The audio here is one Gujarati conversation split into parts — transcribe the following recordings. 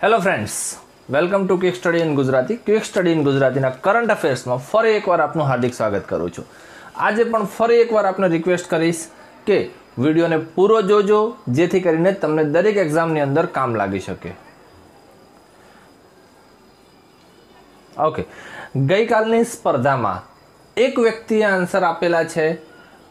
hello friends welcome to quick study in Gujarati quick study in ગુજરાતીના કરંટ અફેર્સમાં ફરી એકવાર આપનું હાર્દિક સ્વાગત કરું છું આજે પણ ફરી એકવાર આપને રિક્વેસ્ટ કરીશ કે વિડીયોને પૂરો જોજો જેથી કરીને તમને દરેક એક્ઝામની અંદર કામ લાગી શકે ઓકે ગઈકાલની સ્પર્ધામાં એક વ્યક્તિએ આન્સર આપેલા છે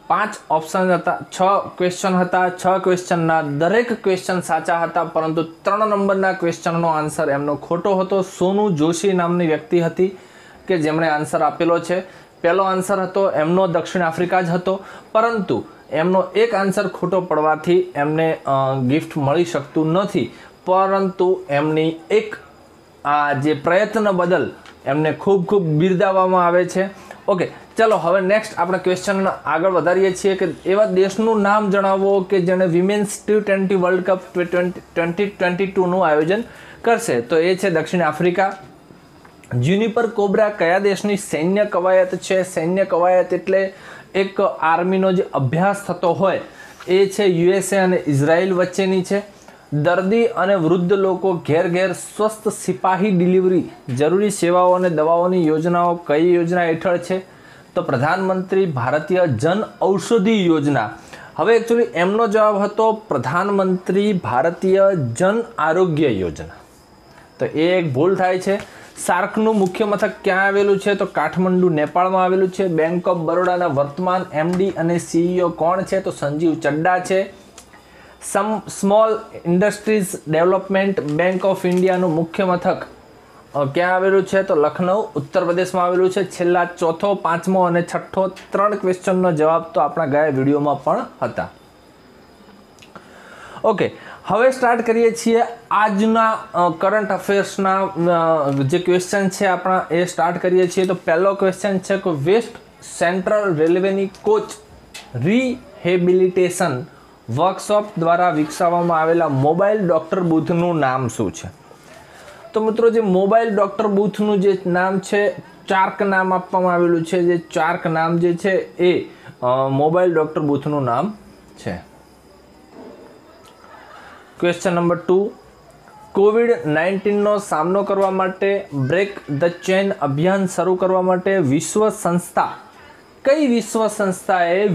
પાંચ ઓપ્શન હતા છ ક્વેશ્ચન હતા છ ક્વેશ્ચનના દરેક ક્વેશ્ચન સાચા હતા પરંતુ ત્રણ નંબરના ક્વેશ્ચનનો આન્સર એમનો ખોટો હતો સોનુ જોશી નામની વ્યક્તિ હતી કે જેમણે આન્સર આપેલો છે પહેલો આન્સર હતો એમનો દક્ષિણ આફ્રિકા જ હતો પરંતુ એમનો એક આન્સર ખોટો પડવાથી એમને ગિફ્ટ મળી શકતું નથી પરંતુ એમની એક આ જે પ્રયત્ન બદલ એમને ખૂબ ખૂબ બિરદાવવામાં આવે છે ઓકે ચલો હવે નેક્સ્ટ આપણે ક્વેશ્ચન આગળ વધારીએ છીએ કે એવા દેશનું નામ જણાવો કે જેણે women's T twenty world cup twenty twenty ટુનું આયોજન કરશે તો એ છે દક્ષિણ આફ્રિકા જ્યુનિપર કોબ્રા કયા દેશની સૈન્ય કવાયત છે સૈન્ય કવાયત એટલે એક આર્મીનો જે અભ્યાસ થતો હોય એ છે યુએસએ અને ઇઝરાયલ વચ્ચેની છે દર્દી અને વૃદ્ધ લોકો ઘેર ઘેર સ્વસ્થ સિપાહી ડિલિવરી જરૂરી સેવાઓ અને દવાઓની યોજનાઓ કઈ યોજના હેઠળ છે તો પ્રધાનમંત્રી ભારતીય જન ઔષધિ યોજના હવે એકચ્યુઅલી એમનો જવાબ હતો પ્રધાનમંત્રી ભારતીય જન આરોગ્ય યોજના તો એ એક ભૂલ થાય છે સાર્કનું મુખ્ય મથક ક્યાં આવેલું છે તો કાઠમંડુ નેપાળમાં આવેલું છે બેંક ઓફ બરોડાના વર્તમાન એમડી અને સીઈઓ કોણ છે તો સંજીવ ચડ્ડા છે સમ small industries development bank of ઇન્ડિયાનું મુખ્ય મથક ક્યાં આવેલું છે તો લખનઉ ઉત્તર પ્રદેશમાં આવેલું છે છેલ્લા ચોથો પાંચમો અને છઠ્ઠો ત્રણ ક્વેશ્ચનનો જવાબ તો આપણા ગયા વિડીયોમાં પણ હતા ઓકે હવે સ્ટાર્ટ કરીએ છીએ આજના કરંટ અફેર્સના જે ક્વેશ્ચન છે આપણા એ સ્ટાર્ટ કરીએ છીએ તો પહેલો ક્વેશ્ચન છે કે વેસ્ટ સેન્ટ્રલ રેલવેની કોચ રિહેબિલિટેશન વર્કશોપ દ્વારા વિકસાવવામાં આવેલા મોબાઈલ ડૉક્ટર બૂથનું નામ શું છે તો મિત્રો જે મોબાઈલ ડૉક્ટર બૂથનું જે નામ છે ચાર્ક નામ આપવામાં આવેલું છે જે ચાર્ક નામ જે છે એ મોબાઈલ ડૉક્ટર બૂથનું નામ છે ક્વેશ્ચન નંબર ટુ કોવિડ નાઇન્ટીનનો સામનો કરવા માટે બ્રેક ધ ચેન અભિયાન શરૂ કરવા માટે વિશ્વ સંસ્થા કઈ વિશ્વ સંસ્થાએ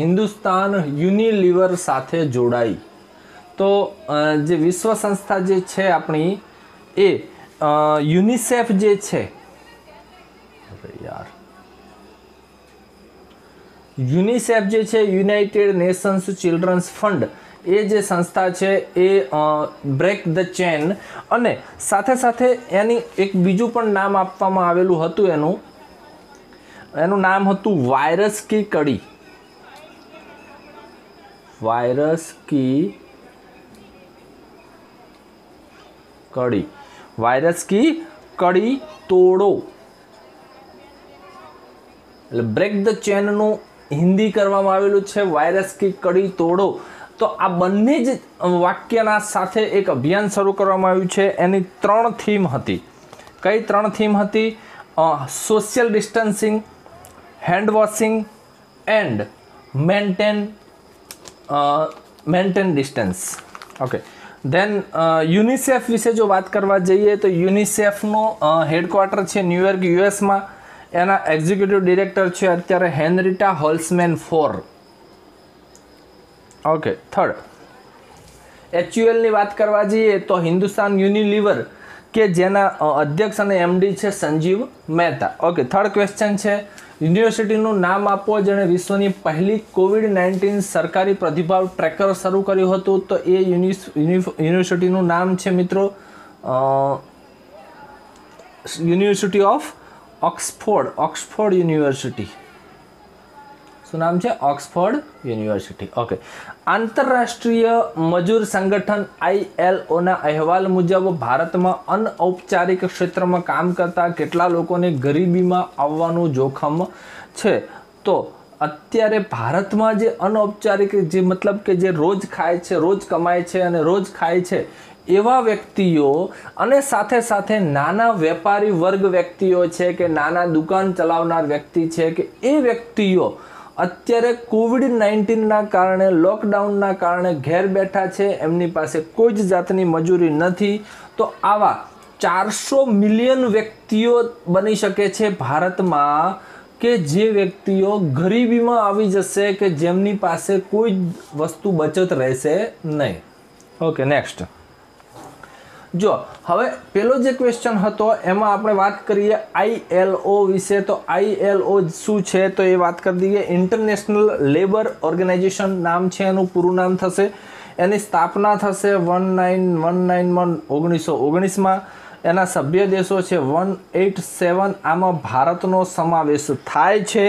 હિન્દુસ્તાન યુનિલિવર સાથે જોડાઈ તો જે વિશ્વ સંસ્થા જે છે આપણી એ યુનિસેફ જે છે યાર યુનિસેફ જે છે યુનાઇટેડ નેશન્સ ચિલ્ડ્રન્સ ફંડ એ જે સંસ્થા છે એ બ્રેક ધ ચેન અને સાથે સાથે એની એક બીજું પણ નામ આપવામાં આવેલું હતું એનું એનું નામ હતું વાયરસ કી કડી વાયરસ કી કડી વાયરસ કી કડી તોડો એટલે બ્રેક ધ ચેનનું હિન્દી કરવામાં આવેલું છે વાયરસ કી કડી તોડો તો આ બંને જ વાક્યના સાથે એક અભિયાન શરૂ કરવામાં આવ્યું છે એની ત્રણ થીમ હતી કઈ ત્રણ થીમ હતી social distancing hand washing and maintain maintain distance okay okay then UNICEF uh, વિશે જો વાત કરવા જઈએ તો યુનિસેફનો હેડક્વાર્ટર છે ન્યૂયોર્ક યુએસમાં એના એક્ઝિક્યુટિવ ડિરેક્ટર છે અત્યારે Henrietta Holsman Fore okay third એચયુએલની વાત કરવા જઈએ તો હિન્દુસ્તાન યુનિલિવર કે જેના અધ્યક્ષ અને એમડી છે Sanjiv Mehta okay third question છે યુનિવર્સિટીનું નામ આપો જેણે વિશ્વની પહેલી કોવિડ નાઇન્ટીન સરકારી પ્રતિભાવ ટ્રેકર શરૂ કર્યું હતું તો એ યુનિવર્સિટીનું નામ છે મિત્રો university of Oxford Oxford university શું નામ છે ઓક્સફોર્ડ યુનિવર્સિટી ઓકે આંતરરાષ્ટ્રીય મજૂર સંગઠન આઈએલઓના અહેવાલ મુજબ ભારતમાં અનૌપચારિક ક્ષેત્રમાં કામ કરતા કેટલા લોકોને ગરીબીમાં આવવાનું જોખમ છે તો અત્યારે ભારતમાં જે અનૌપચારિક જે મતલબ કે જે રોજ ખાય છે રોજ કમાય છે અને રોજ ખાય છે એવા વ્યક્તિઓ અને સાથે સાથે નાના વેપારી વર્ગ વ્યક્તિઓ છે કે નાના દુકાન ચલાવનાર વ્યક્તિ છે કે એ વ્યક્તિઓ અત્યારે કોવિડ નાઇન્ટીનના કારણે લોકડાઉનના કારણે ઘેર બેઠા છે એમની પાસે કોઈ જ જાતની મજૂરી નથી તો આવા ચારસો મિલિયન વ્યક્તિઓ બની શકે છે ભારતમાં કે જે વ્યક્તિઓ ગરીબીમાં આવી જશે કે જેમની પાસે કોઈ વસ્તુ બચત રહેશે નહીં ઓકે નેક્સ્ટ જો હવે પેલો જે ક્વેશ્ચન હતો એમાં આપણે વાત કરીએ આઈએલઓ વિશે તો આઈએલઓ શું છે તો એ વાત કરી દઈએ ઇન્ટરનેશનલ લેબર ઓર્ગેનાઇઝેશન નામ છે એનું પૂરું નામ થશે એની સ્થાપના થશે one nine one nine one ઓગણીસો ઓગણીસમાં એના સભ્ય દેશો છે વન એટ સેવન આમાં ભારતનો સમાવેશ થાય છે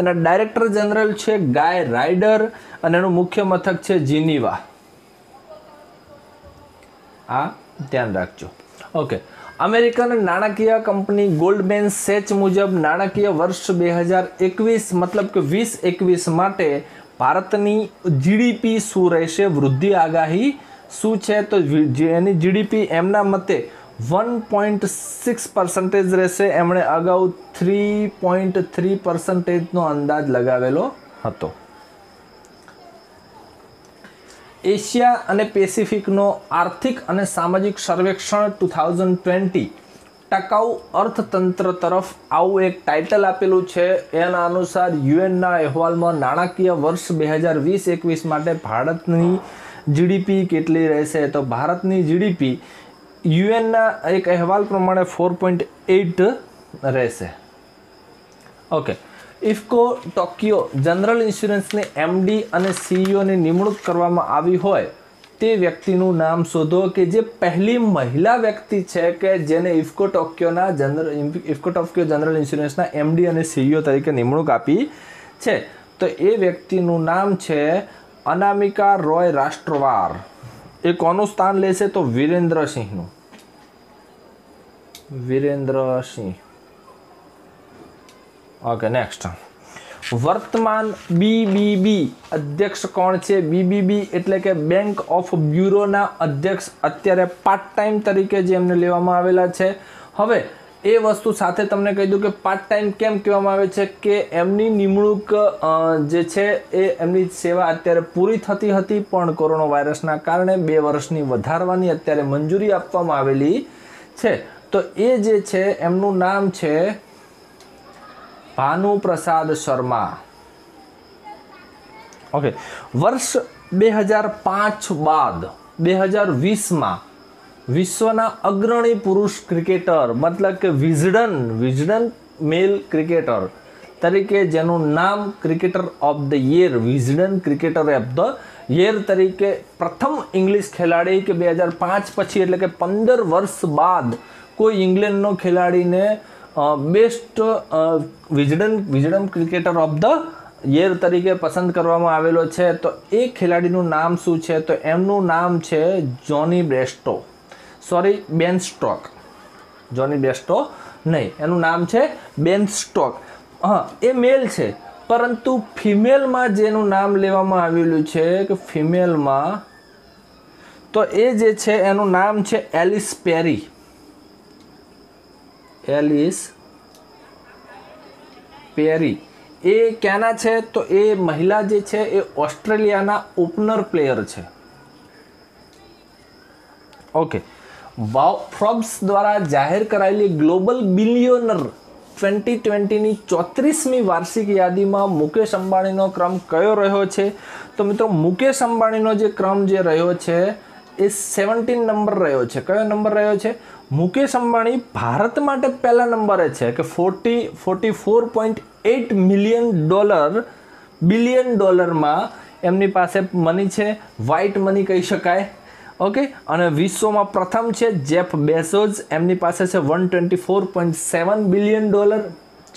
એના ડાયરેક્ટર જનરલ છે ગાય રાઇડર અને એનું મુખ્ય મથક છે જીનીવા હા ધ્યાન રાખજો ઓકે અમેરિકન નાણાકીય કંપની ગોલ્ડમેન સેચ મુજબ નાણાકીય વર્ષ બે હજાર એકવીસ મતલબ કે વીસ એકવીસ માટે ભારતની જીડીપી શું રહેશે વૃદ્ધિ આગાહી શું છે તો એની જીડીપી એમના મતે વન પોઈન્ટ સિક્સ પર્સન્ટેજ રહેશે એમણે અગાઉ થ્રી પોઈન્ટ થ્રી પર્સન્ટેજનો અંદાજ લગાવેલો હતો એશિયા અને પેસિફિકનો આર્થિક અને સામાજિક સર્વેક્ષણ ટુ થાઉઝન્ડ ટ્વેન્ટી ટકાઉ અર્થતંત્ર તરફ આવું એક ટાઇટલ આપેલું છે એના અનુસાર યુએનના અહેવાલમાં નાણાકીય વર્ષ બે હજાર વીસ એકવીસ માટે ભારતની જીડીપી કેટલી રહેશે તો ભારતની જીડીપી યુએનના એક અહેવાલ પ્રમાણે ફોર પોઈન્ટ એઇટ રહેશે ઓકે ઇફકો ટોક્યો જનરલ ઇન્સ્યોરન્સને એમડી અને સીઈઓની નિમણૂક કરવામાં આવી હોય તે વ્યક્તિનું નામ શોધો કે જે પહેલી મહિલા વ્યક્તિ છે કે જેને ઇફકો ટોક્યોના જનરલ ઇફકો ટોક્યો જનરલ ઇન્સ્યોરન્સના એમડી અને સીઈઓ તરીકે નિમણૂક આપી છે તો એ વ્યક્તિનું નામ છે અનામિકા રોય રાષ્ટ્રવાર એ કોનું સ્થાન લેશે તો વિરેન્દ્રસિંહનું વિરેન્દ્રસિંહ ઓકે નેક્સ્ટ વર્તમાન બીબીબી અધ્યક્ષ કોણ છે બીબીબી એટલે કે બેંક ઓફ બ્યુરોના અધ્યક્ષ અત્યારે પાર્ટ ટાઈમ તરીકે જે એમને લેવામાં આવેલા છે હવે એ વસ્તુ સાથે તમને કહી દઉં કે પાર્ટ ટાઈમ કેમ કહેવામાં આવે છે કે એમની નિમણૂક જે છે એ એમની સેવા અત્યારે પૂરી થતી હતી પણ કોરોના વાયરસના કારણે બે વર્ષની વધારવાની અત્યારે મંજૂરી આપવામાં આવેલી છે તો એ જે છે એમનું નામ છે ભાનુપ્રસાદ શર્મા ઓકે વર્ષ બે હજાર પાંચ બાદ બે હજાર વીસમાં વિશ્વના અગ્રણી પુરુષ ક્રિકેટર મતલબ કે વિઝડન વિઝડન મેલ ક્રિકેટર તરીકે જેનું નામ cricketer of the year Wisden cricketer of the year તરીકે પ્રથમ ઇંગ્લિશ ખેલાડી કે બે હજાર પાંચ પછી એટલે કે પંદર વર્ષ બાદ કોઈ ઇંગ્લેન્ડનો ખેલાડીને best Wisden wisdom cricketer of the year તરીકે પસંદ કરવામાં આવેલો છે તો એ ખેલાડીનું નામ શું છે તો એમનું નામ છે જોની બેસ્ટો સોરી બેન સ્ટોક જોની બેસ્ટો નહીં એનું નામ છે બેન સ્ટોક હા એ મેલ છે પરંતુ ફિમેલમાં જેનું નામ લેવામાં આવેલું છે કે ફિમેલમાં તો એ જે છે એનું નામ છે એલિસ પેરી એલિસ પેરી એ ક્યાંના છે તો એ મહિલા જે છે એ ઓસ્ટ્રેલિયાના ઓપનર પ્લેયર છે ઓકે ફ્રોબ્સ દ્વારા જાહેર કરાયેલી ગ્લોબલ બિલિયોનર ટ્વેન્ટી ટ્વેન્ટીની ચોત્રીસમી વાર્ષિક યાદીમાં મુકેશ અંબાણીનો ક્રમ કયો રહ્યો છે તો મિત્રો મુકેશ અંબાણીનો જે ક્રમ જે રહ્યો છે એ સેવન્ટીન નંબર રહ્યો છે કયો નંબર રહ્યો છે મુકેશ અંબાણી ભારત માટે પહેલા નંબરે છે કે forty forty four point eight million dollar billion ડોલરમાં એમની પાસે મની છે વ્હાઇટ મની કહી શકાય ઓકે અને વિશ્વમાં પ્રથમ છે જેફ બેસોઝ એમની પાસે છે one twenty four point seven billion dollar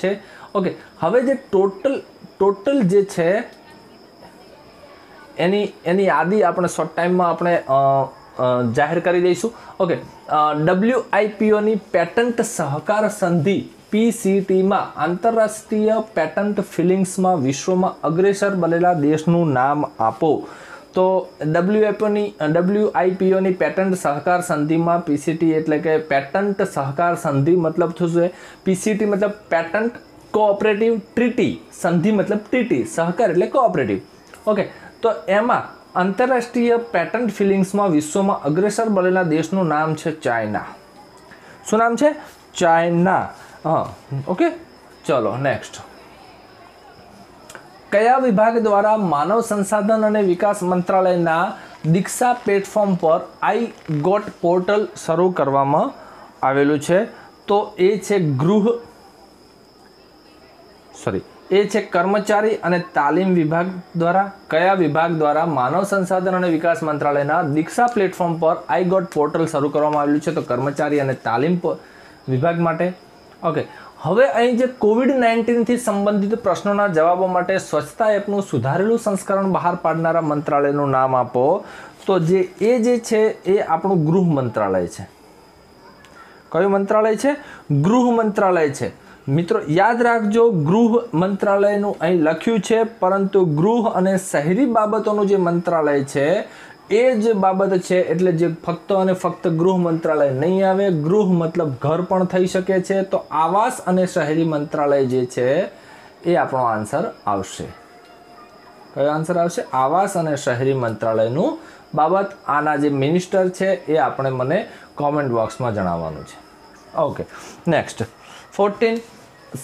છે ઓકે હવે જે ટોટલ ટોટલ જે છે એની એની યાદી આપણે શોર્ટ ટાઈમમાં આપણે જાહેર કરી દઈશું ઓકે ડબલ્યુઆઈપીઓની પેટન્ટ સહકાર સંધિ પીસીટીમાં આંતરરાષ્ટ્રીય પેટન્ટ ફિલિંગ્સમાં વિશ્વમાં અગ્રેસર બનેલા દેશનું નામ આપો તો ડબલ્યુએપીઓની ડબલ્યુઆઈપીઓની પેટન્ટ સહકાર સંધિમાં પીસીટી એટલે કે પેટન્ટ સહકાર સંધિ મતલબ થશે પીસીટી મતલબ પેટન્ટ કોઓપરેટિવ ટ્રીટી સંધિ મતલબ ટ્રીટી સહકાર એટલે કોઓપરેટિવ ઓકે તો એમાં આંતરરાષ્ટ્રીય પેટન્ટ ફિલિંગ્સમાં વિશ્વમાં અગ્રેસર બનેલા દેશનું નામ છે ચાઇના શું નામ છે ચાઇના હા ઓકે ચલો નેક્સ્ટ કયા વિભાગ દ્વારા માનવ સંસાધન અને વિકાસ મંત્રાલયના દીક્ષા પ્લેટફોર્મ પર આઈ ગોટ પોર્ટલ શરૂ કરવામાં આવેલું છે તો એ છે ગૃહ સોરી એ છે કર્મચારી અને તાલીમ વિભાગ દ્વારા કયા વિભાગ દ્વારા માનવ સંસાધન અને વિકાસ મંત્રાલયના દીક્ષા પ્લેટફોર્મ પર આઈ ગોટ પોર્ટલ શરૂ કરવામાં આવેલું છે તો કર્મચારી અને તાલીમ વિભાગ માટે ઓકે હવે અહીં જે કોવિડ નાઇન્ટીનથી સંબંધિત પ્રશ્નોના જવાબો માટે સ્વચ્છતા એપનું સુધારેલું સંસ્કરણ બહાર પાડનારા મંત્રાલયનું નામ આપો તો જે એ જે છે એ આપણું ગૃહ મંત્રાલય છે કયું મંત્રાલય છે ગૃહ મંત્રાલય છે મિત્રો યાદ રાખજો ગૃહ મંત્રાલયનું અહીં લખ્યું છે પરંતુ ગૃહ અને શહેરી બાબતોનું જે મંત્રાલય છે એ જ બાબત છે એટલે જે ફક્ત અને ફક્ત ગૃહ મંત્રાલય નહીં આવે ગૃહ મતલબ ઘર પણ થઈ શકે છે તો આવાસ અને શહેરી મંત્રાલય જે છે એ આપણો આન્સર આવશે કયો આન્સર આવશે આવાસ અને શહેરી મંત્રાલયનું બાબત આના જે મિનિસ્ટર છે એ આપણે મને કોમેન્ટ બોક્સમાં જણાવવાનું છે okay next fourteen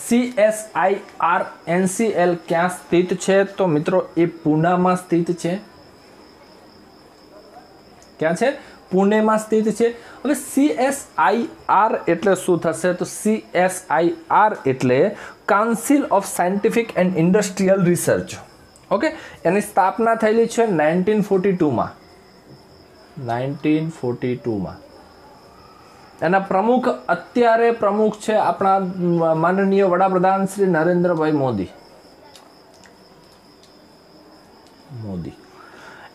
CSIR NCL ક્યાં સ્થિત છે તો મિત્રો એ પૂનામાં સ્થિત છે ક્યાં છે પુણેમાં સ્થિત છે હવે સીએસઆઈઆર એટલે શું થશે તો આર એટલે council of scientific and industrial research okay એની સ્થાપના થયેલી છે નાઇન્ટીન ફોર્ટી ટુમાં નાઇન્ટીન ફોર્ટી ટુમાં એના પ્રમુખ અત્યારે પ્રમુખ છે આપણા માનનીય વડાપ્રધાન શ્રી નરેન્દ્રભાઈ મોદી મોદી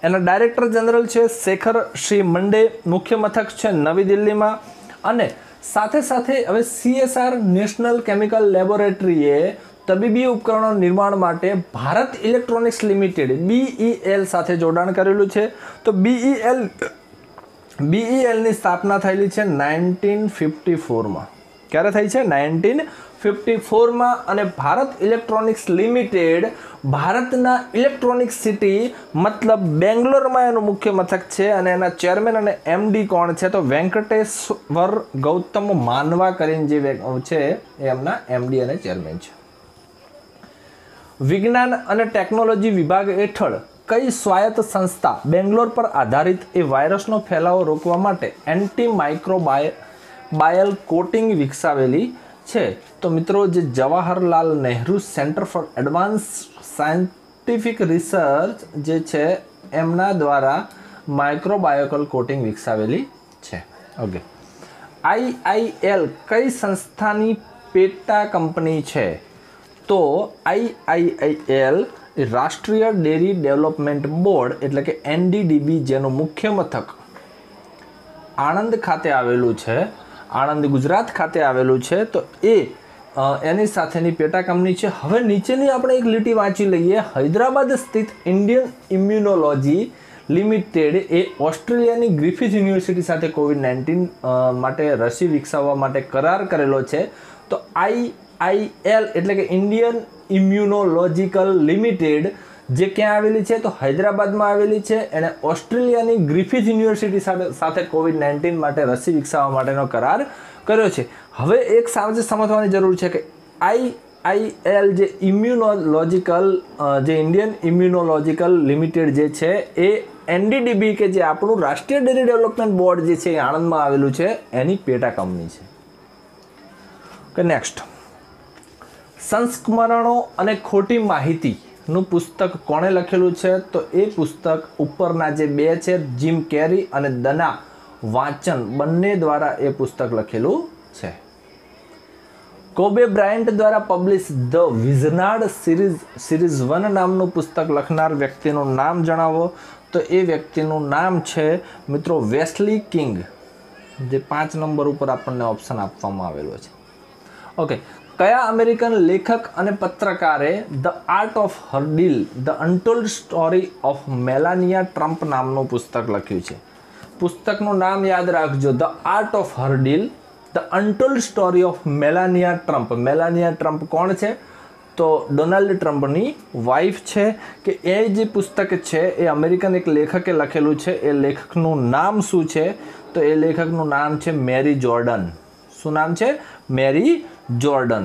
એના ડાયરેક્ટર જનરલ છે શેખર શ્રી મંડે મુખ્ય મથક છે નવી દિલ્હીમાં અને સાથે સાથે હવે સીએસઆર નેશનલ કેમિકલ લેબોરેટરીએ તબીબી ઉપકરણો નિર્માણ માટે Bharat electronics limited BEL e સાથે જોડાણ કરેલું છે તો બીઈએલ બીઈએલની e સ્થાપના થયેલી છે નાઇન્ટીન ફિફ્ટી ફોરમાં ક્યારે થઈ છે નાઇન્ટીન ફિફ્ટી ફોરમાં અને ભારત ઇલેક્ટ્રોનિક્સ લિમિટેડ ભારતના ઇલેક્ટ્રોનિક્સ સિટી મતલબ બેંગ્લોરમાં એનું મુખ્ય મથક છે અને એના ચેરમેન અને એમડી કોણ છે તો વેંકટેશ્વર ગૌતમ માનવા કરીને જે છે એ એમના એમડી અને ચેરમેન છે વિજ્ઞાન અને ટેકનોલોજી વિભાગ હેઠળ કઈ સ્વાયત્ત સંસ્થા બેંગ્લોર પર આધારિત એ વાયરસનો ફેલાવો રોકવા માટે એન્ટી માઇક્રોબાય બાયલ કોટિંગ વિકસાવેલી છે તો મિત્રો જે Jawaharlal Nehru centre for advance scientific research જે છે એમના દ્વારા માઇક્રોબાયોકલ કોટિંગ વિકસાવેલી છે ઓકે આઈઆઈએલ કઈ સંસ્થાની પેટા કંપની છે તો આઈઆઈઆઈએલ રાષ્ટ્રીય ડેરી ડેવલપમેન્ટ બોર્ડ એટલે કે એનડીડીબી જેનું મુખ્ય મથક આણંદ ખાતે આવેલું છે આણંદ ગુજરાત ખાતે આવેલું છે તો એ એની સાથેની પેટા કંપની છે હવે નીચેની આપણે એક લીટી વાંચી લઈએ હૈદરાબાદ સ્થિત ઇન્ડિયન ઇમ્યુનોલોજી લિમિટેડ એ ઓસ્ટ્રેલિયાની ગ્રિફિથ યુનિવર્સિટી સાથે કોવિડ નાઇન્ટીન માટે રસી વિકસાવવા માટે કરાર કરેલો છે તો આઈ આઈ એલ એટલે કે ઇન્ડિયન ઇમ્યુનોલોજીકલ લિમિટેડ જે ક્યાં આવેલી છે તો હૈદરાબાદમાં આવેલી છે એણે ઓસ્ટ્રેલિયાની ગ્રિફિથ યુનિવર્સિટી સાથે સાથે કોવિડ નાઇન્ટીન માટે રસી વિકસાવવા માટેનો કરાર કર્યો છે હવે એક સાવચેત સમજવાની જરૂર છે કે આઈ આઈ એલ જે ઇમ્યુનોલોજિકલ જે ઇન્ડિયન ઇમ્યુનોલોજીકલ લિમિટેડ જે છે એ એનડીડીબી કે જે આપણું રાષ્ટ્રીય ડેરી ડેવલપમેન્ટ બોર્ડ જે છે એ આણંદમાં આવેલું છે એની પેટા કંપની છે કે નેક્સ્ટ સંસ્મરણો અને ખોટી માહિતીનું પુસ્તક કોણે લખેલું છે તો એ પુસ્તક ઉપરના જે બે છે જીમ કેરી અને દના વાંચન બંને દ્વારા એ પુસ્તક લખેલું છે કોબે બ્રાયન્ટ દ્વારા publish the Wizenard series series one નામનું પુસ્તક લખનાર વ્યક્તિનું નામ જણાવો તો એ વ્યક્તિનું નામ છે મિત્રો વેસ્લી કિંગ જે પાંચ નંબર ઉપર આપણને ઓપ્શન આપવામાં આવેલો છે ઓકે કયા અમેરિકન લેખક અને પત્રકારે the art of her deal the untold story of Melania Trump નામનું પુસ્તક લખ્યું છે પુસ્તકનું નામ યાદ રાખજો the art of her deal the untold story of Melania Trump Melania Trump કોણ છે તો ડોનાલ્ડ ટ્રમ્પની વાઇફ છે કે એ જે પુસ્તક છે એ અમેરિકન એક લેખકે લખેલું છે એ લેખકનું નામ શું છે તો એ લેખકનું નામ છે મેરી જોર્ડન શું નામ છે મેરી જોર્ડન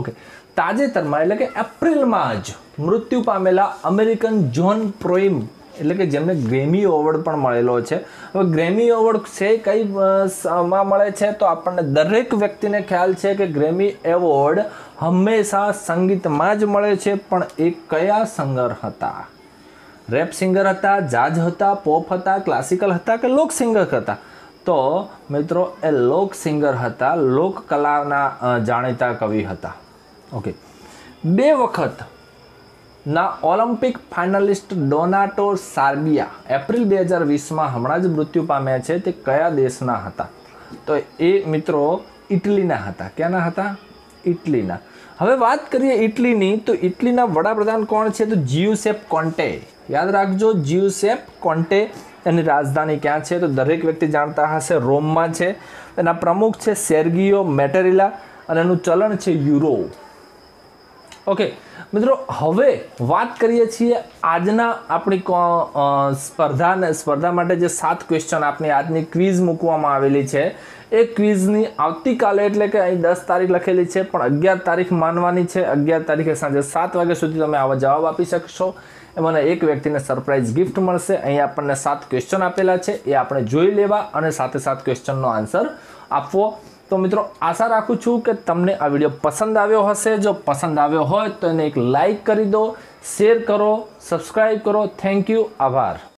ઓકે તાજેતરમાં એટલે કે એપ્રિલમાં જ મૃત્યુ પામેલા અમેરિકન જ્હોન પ્રોઇમ એટલે કે જેમને ગ્રેમી એવોર્ડ પણ મળેલો છે હવે ગ્રેમી એવોર્ડ છે કઈ માં મળે છે તો આપણને દરેક વ્યક્તિને ખ્યાલ છે કે ગ્રેમી એવોર્ડ હંમેશા સંગીતમાં જ મળે છે પણ એ કયા સંગર હતા રેપ સિંગર હતા જાજ હતા પોપ હતા ક્લાસિકલ હતા કે લોક સિંગર હતા તો મિત્રો એ લોક સિંગર હતા લોક કલાના જાણીતા કવિ હતા ઓકે બે વખત ના Olympic finalist Donato Sabia April બે હજાર વીસમાં હમણાં જ મૃત્યુ પામ્યા છે તે કયા દેશના હતા તો એ મિત્રો ઇટલીના હતા ક્યાંના હતા ઇટલીના હવે વાત કરીએ ઇટલીની તો ઇટલીના વડાપ્રધાન કોણ છે તો જીયુસેપ કોન્ટે યાદ રાખજો જીયુસેપ કોન્ટે એની રાજધાની ક્યાં છે તો દરેક વ્યક્તિ જાણતા હશે રોમમાં છે એના પ્રમુખ છે સેર્ગિયો મેટેરિલા અને એનું ચલણ છે યુરો ઓકે મિત્રો હવે વાત કરીએ છીએ આજના આપણી સ્પર્ધાને સ્પર્ધા માટે જે સાત ક્વેશ્ચન આપની આજની ક્વિઝ મૂકવામાં આવેલી છે એ ક્વિઝની આવતીકાલે એટલે કે અહીં દસ તારીખ લખેલી છે પણ અગિયાર તારીખ માનવાની છે અગિયાર તારીખે સાંજે સાત વાગ્યા સુધી તમે આવા જવાબ આપી શકશો એમાંના એક વ્યક્તિને સરપ્રાઇઝ ગિફ્ટ મળશે અહીંયા આપણને સાત ક્વેશ્ચન આપેલા છે એ આપણે જોઈ લેવા અને સાથે સાત ક્વેશ્ચનનો આન્સર આપવો તો મિત્રો આશા રાખું છું કે તમને આ વિડીયો પસંદ આવ્યો હશે જો પસંદ આવ્યો હોય તો એને એક લાઇક કરી દો શેર કરો સબસ્ક્રાઈબ કરો થેન્ક યુ આભાર